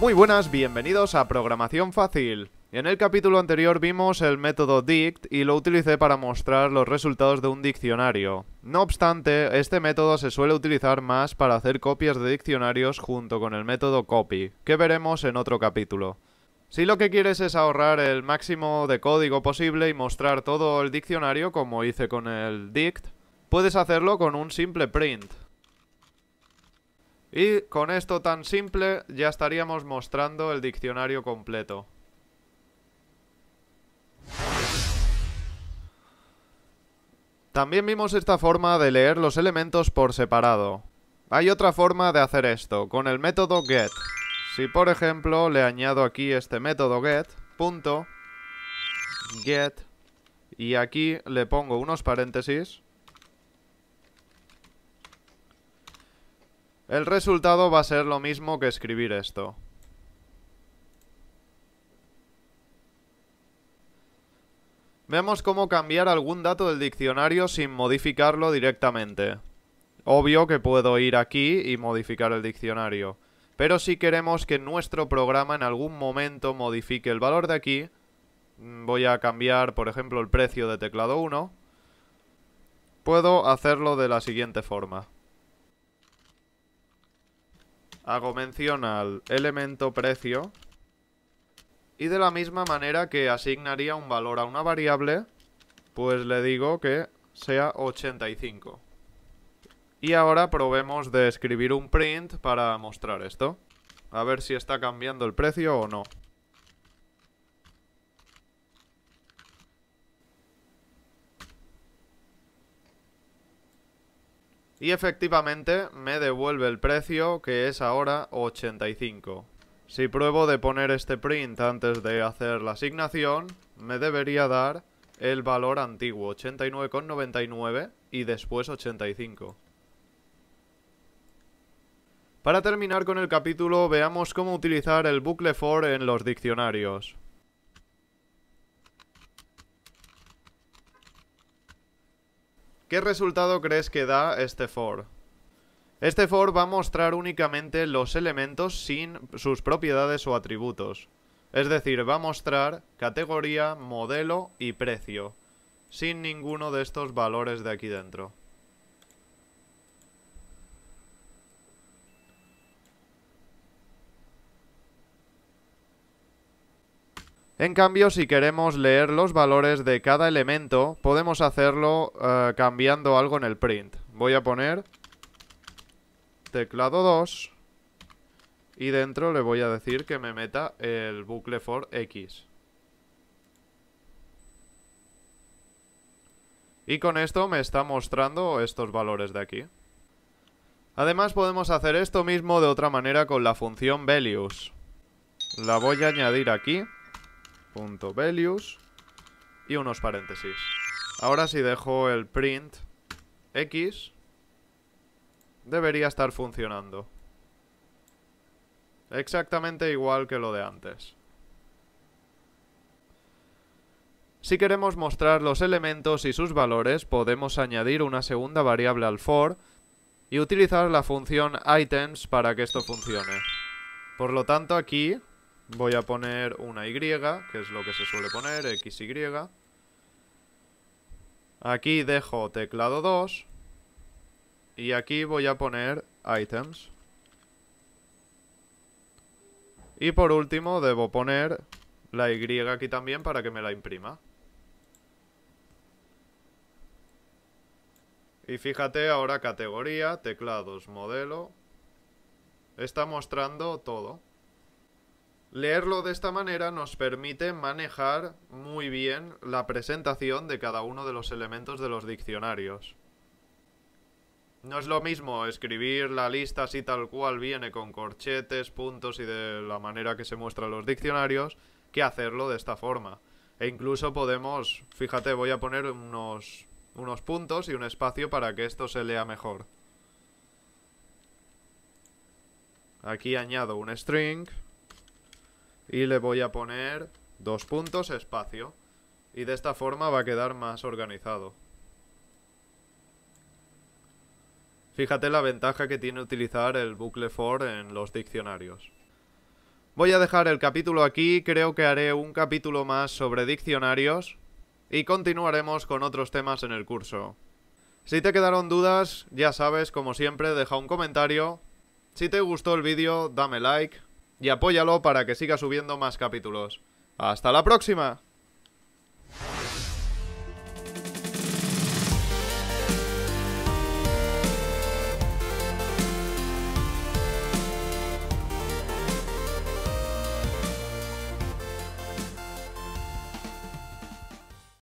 Muy buenas, bienvenidos a Programación Fácil. En el capítulo anterior vimos el método dict y lo utilicé para mostrar los resultados de un diccionario. No obstante, este método se suele utilizar más para hacer copias de diccionarios junto con el método copy, que veremos en otro capítulo. Si lo que quieres es ahorrar el máximo de código posible y mostrar todo el diccionario como hice con el dict, puedes hacerlo con un simple print. Y con esto tan simple ya estaríamos mostrando el diccionario completo. También vimos esta forma de leer los elementos por separado. Hay otra forma de hacer esto, con el método get. Si por ejemplo le añado aquí este método get, punto, get, y aquí le pongo unos paréntesis, el resultado va a ser lo mismo que escribir esto. Vemos cómo cambiar algún dato del diccionario sin modificarlo directamente. Obvio que puedo ir aquí y modificar el diccionario pero si queremos que nuestro programa en algún momento modifique el valor de aquí, mm, voy a cambiar, por ejemplo, el precio de teclado 1, puedo hacerlo de la siguiente forma. Hago mención al elemento precio y de la misma manera que asignaría un valor a una variable, pues le digo que sea 85. Y ahora probemos de escribir un print para mostrar esto. A ver si está cambiando el precio o no. Y efectivamente me devuelve el precio que es ahora 85. Si pruebo de poner este print antes de hacer la asignación, me debería dar el valor antiguo 89,99 y después 85. Para terminar con el capítulo, veamos cómo utilizar el bucle for en los diccionarios. ¿Qué resultado crees que da este for? Este for va a mostrar únicamente los elementos sin sus propiedades o atributos. Es decir, va a mostrar categoría, modelo y precio, sin ninguno de estos valores de aquí dentro. En cambio, si queremos leer los valores de cada elemento, podemos hacerlo eh, cambiando algo en el print. Voy a poner teclado 2 y dentro le voy a decir que me meta el bucle for x. Y con esto me está mostrando estos valores de aquí. Además podemos hacer esto mismo de otra manera con la función values. La voy a añadir aquí values y unos paréntesis. Ahora si dejo el print x, debería estar funcionando. Exactamente igual que lo de antes. Si queremos mostrar los elementos y sus valores, podemos añadir una segunda variable al for y utilizar la función items para que esto funcione. Por lo tanto, aquí Voy a poner una Y, que es lo que se suele poner, XY. Aquí dejo teclado 2. Y aquí voy a poner items. Y por último debo poner la Y aquí también para que me la imprima. Y fíjate ahora categoría, teclados, modelo. Está mostrando todo. Leerlo de esta manera nos permite manejar muy bien la presentación de cada uno de los elementos de los diccionarios. No es lo mismo escribir la lista así tal cual viene con corchetes, puntos y de la manera que se muestran los diccionarios que hacerlo de esta forma. E incluso podemos, fíjate, voy a poner unos, unos puntos y un espacio para que esto se lea mejor. Aquí añado un string y le voy a poner dos puntos espacio. Y de esta forma va a quedar más organizado. Fíjate la ventaja que tiene utilizar el bucle for en los diccionarios. Voy a dejar el capítulo aquí, creo que haré un capítulo más sobre diccionarios y continuaremos con otros temas en el curso. Si te quedaron dudas, ya sabes, como siempre, deja un comentario. Si te gustó el vídeo, dame like, y apóyalo para que siga subiendo más capítulos. ¡Hasta la próxima!